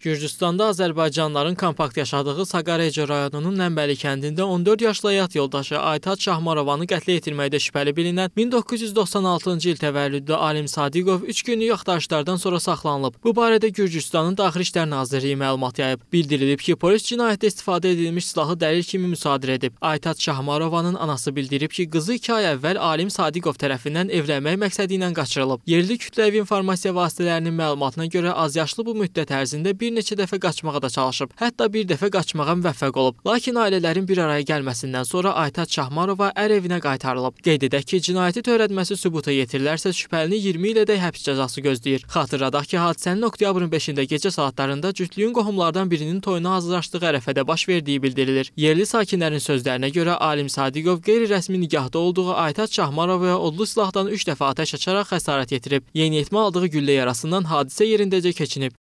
Gürcüstanda azərbaycanlıların kompakt yaşadığı Saqareco rayonunun Nəmbəli kəndində 14 yaşlı həyat yoldaşı Aytat Şahmarovanı qətlə yetirməkdə şübhəli bilinən 1996-cı il təvəllüdlü Alim Sadiqov 3 günlük axtarışlardan sonra saxlanılıb. Bu barədə Gürcüstanın Daxili İşlər Nazirliyi məlumat yayıb. Bildirilib ki, polis cinayətdə istifadə edilmiş silahı dəlil kimi müsadirə edib. Aytat Şahmarovanın anası bildirib ki, qızı 2 ay əvvəl Alim Sadiqov tərəfindən evlənmək məqsədi ilə qaçırılıb. Yerli kütləvi informasiya vasitələrinin məlumatına görə azyaşlı bu müddət ərzində bir bir neçə dəfə qaçmağa da çalışıb, hətta bir dəfə qaçmağa müvəffəq olub. Lakin ailələrin bir araya gəlməsindən sonra Aytaç Şahmarova ər evinə qaytarılıb. Qeyd edək ki, cinayəti törətməsi sübuta yetirilərsə şübhəlini 20 ilədək həbs cəzası gözləyir. Xatırladaq ki, hadisənin oktyabrın 5-də gecə saatlarında cütlüyün qohumlardan birinin toyuna hazırlaşdığı ərəfədə baş verdiyi bildirilir. Yerli sakinlərin sözlərinə görə Alim Sadiqov qeyri-rəsmi nikahda olduğu Aytaç Şahmarovaya odlu silahdan 3 dəfə atəş açaraq xəsarət yetirib. Yeniyetmə aldığı güllə yarasından hadisə yerindəcə keçinib.